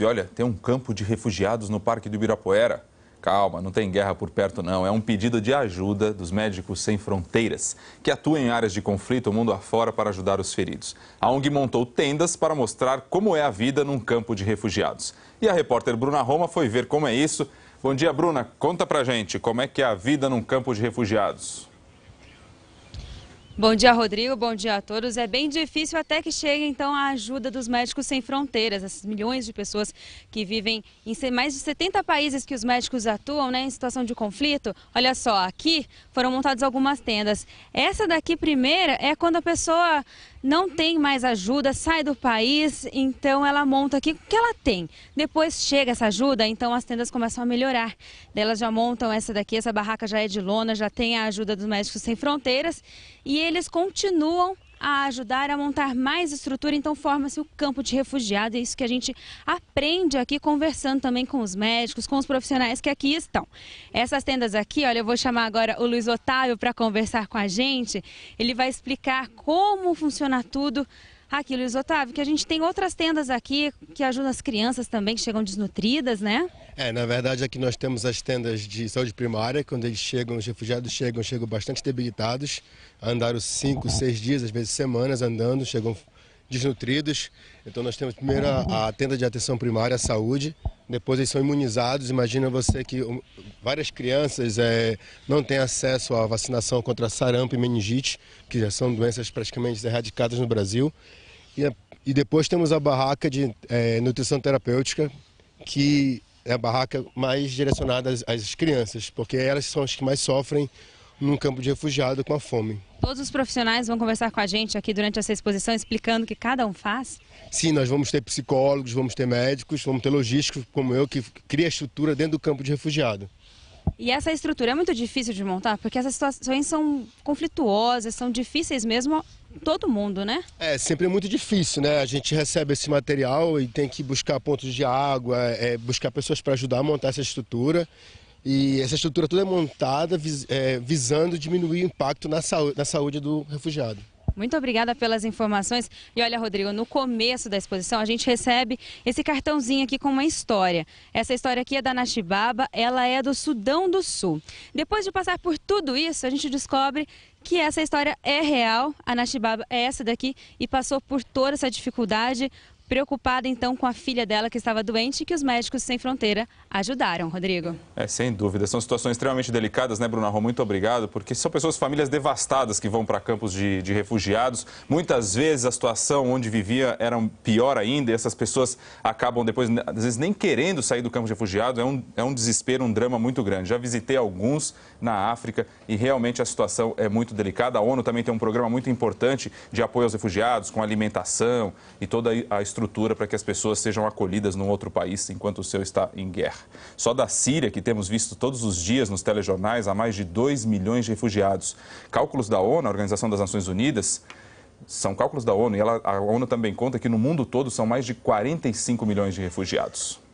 E olha, tem um campo de refugiados no Parque do Ibirapuera. Calma, não tem guerra por perto não. É um pedido de ajuda dos Médicos Sem Fronteiras, que atuam em áreas de conflito mundo afora para ajudar os feridos. A ONG montou tendas para mostrar como é a vida num campo de refugiados. E a repórter Bruna Roma foi ver como é isso. Bom dia, Bruna. Conta pra gente como é que é a vida num campo de refugiados. Bom dia, Rodrigo. Bom dia a todos. É bem difícil até que chegue, então, a ajuda dos Médicos Sem Fronteiras, esses milhões de pessoas que vivem em mais de 70 países que os médicos atuam, né, em situação de conflito. Olha só, aqui foram montadas algumas tendas. Essa daqui, primeira, é quando a pessoa não tem mais ajuda, sai do país, então ela monta aqui o que ela tem. Depois chega essa ajuda, então as tendas começam a melhorar. elas já montam essa daqui, essa barraca já é de lona, já tem a ajuda dos Médicos Sem Fronteiras e eles continuam a ajudar a montar mais estrutura, então forma-se o campo de refugiado. É isso que a gente aprende aqui conversando também com os médicos, com os profissionais que aqui estão. Essas tendas aqui, olha, eu vou chamar agora o Luiz Otávio para conversar com a gente. Ele vai explicar como funciona tudo Aqui, Luiz Otávio, que a gente tem outras tendas aqui que ajudam as crianças também que chegam desnutridas, né? É, na verdade aqui nós temos as tendas de saúde primária, quando eles chegam, os refugiados chegam, chegam bastante debilitados, andaram cinco, seis dias, às vezes semanas andando, chegam desnutridos. Então nós temos primeiro a, a tenda de atenção primária a saúde, depois eles são imunizados. Imagina você que várias crianças é, não têm acesso à vacinação contra sarampo e meningite, que já são doenças praticamente erradicadas no Brasil. E, e depois temos a barraca de é, nutrição terapêutica, que é a barraca mais direcionada às, às crianças, porque elas são as que mais sofrem num campo de refugiado com a fome. Todos os profissionais vão conversar com a gente aqui durante essa exposição, explicando o que cada um faz? Sim, nós vamos ter psicólogos, vamos ter médicos, vamos ter logísticos como eu, que cria a estrutura dentro do campo de refugiado. E essa estrutura é muito difícil de montar, porque essas situações são conflituosas, são difíceis mesmo todo mundo, né? É, sempre é muito difícil, né? A gente recebe esse material e tem que buscar pontos de água, é, buscar pessoas para ajudar a montar essa estrutura. E essa estrutura toda é montada vis, é, visando diminuir o impacto na saúde, na saúde do refugiado. Muito obrigada pelas informações. E olha, Rodrigo, no começo da exposição a gente recebe esse cartãozinho aqui com uma história. Essa história aqui é da Nashibaba. ela é do Sudão do Sul. Depois de passar por tudo isso, a gente descobre que essa história é real. A Nashibaba é essa daqui e passou por toda essa dificuldade preocupada então com a filha dela que estava doente e que os médicos sem fronteira ajudaram, Rodrigo. É, sem dúvida, são situações extremamente delicadas, né, Bruna Rô? Muito obrigado, porque são pessoas, famílias devastadas que vão para campos de, de, refugiados. Muitas vezes a situação onde vivia era pior ainda e essas pessoas acabam depois, às vezes, nem querendo sair do campo de refugiado. É um, é um desespero, um drama muito grande. Já visitei alguns na África e realmente a situação é muito delicada. A ONU também tem um programa muito importante de apoio aos refugiados, com alimentação e toda a estrutura estrutura para que as pessoas sejam acolhidas num outro país enquanto o seu está em guerra. Só da Síria, que temos visto todos os dias nos telejornais, há mais de 2 milhões de refugiados. Cálculos da ONU, a Organização das Nações Unidas, são cálculos da ONU, e ela, a ONU também conta que no mundo todo são mais de 45 milhões de refugiados.